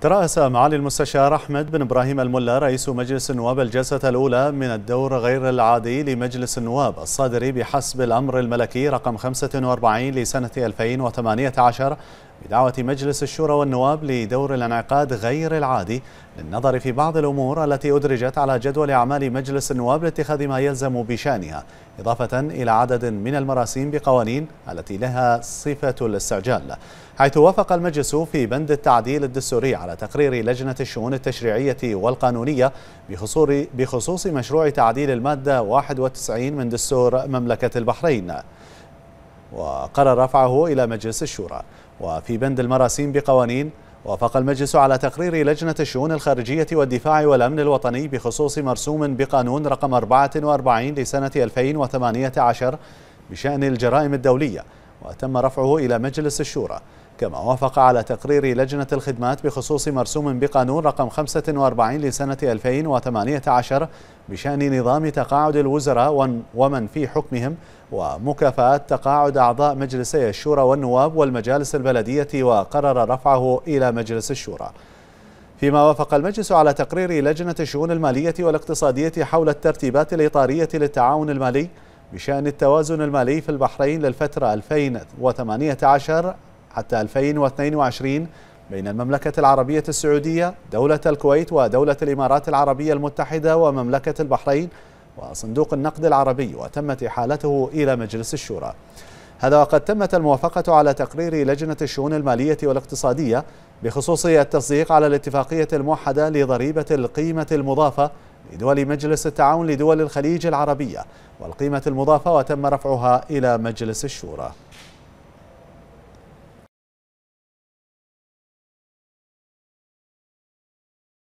ترأس معالي المستشار أحمد بن إبراهيم الملا رئيس مجلس النواب الجلسة الأولى من الدور غير العادي لمجلس النواب الصادر بحسب الأمر الملكي رقم 45 لسنة 2018 بدعوة مجلس الشورى والنواب لدور الانعقاد غير العادي للنظر في بعض الأمور التي أدرجت على جدول أعمال مجلس النواب لاتخاذ ما يلزم بشأنها إضافة إلى عدد من المراسيم بقوانين التي لها صفة الاستعجال حيث وافق المجلس في بند التعديل الدستوري على تقرير لجنة الشؤون التشريعية والقانونية بخصوص مشروع تعديل المادة 91 من دستور مملكة البحرين وقرر رفعه إلى مجلس الشورى وفي بند المراسيم بقوانين وافق المجلس على تقرير لجنة الشؤون الخارجية والدفاع والأمن الوطني بخصوص مرسوم بقانون رقم 44 لسنة 2018 بشأن الجرائم الدولية وتم رفعه إلى مجلس الشورى كما وافق على تقرير لجنة الخدمات بخصوص مرسوم بقانون رقم 45 لسنة 2018 بشأن نظام تقاعد الوزراء ومن في حكمهم ومكافآت تقاعد أعضاء مجلسي الشورى والنواب والمجالس البلدية وقرر رفعه إلى مجلس الشورى فيما وافق المجلس على تقرير لجنة الشؤون المالية والاقتصادية حول الترتيبات الإطارية للتعاون المالي بشأن التوازن المالي في البحرين للفترة 2018 حتى 2022 بين المملكة العربية السعودية، دولة الكويت ودولة الإمارات العربية المتحدة ومملكة البحرين وصندوق النقد العربي وتمت إحالته إلى مجلس الشورى. هذا وقد تمت الموافقة على تقرير لجنة الشؤون المالية والاقتصادية بخصوص التصديق على الاتفاقية الموحدة لضريبة القيمة المضافة لدول مجلس التعاون لدول الخليج العربية والقيمة المضافة وتم رفعها إلى مجلس الشورى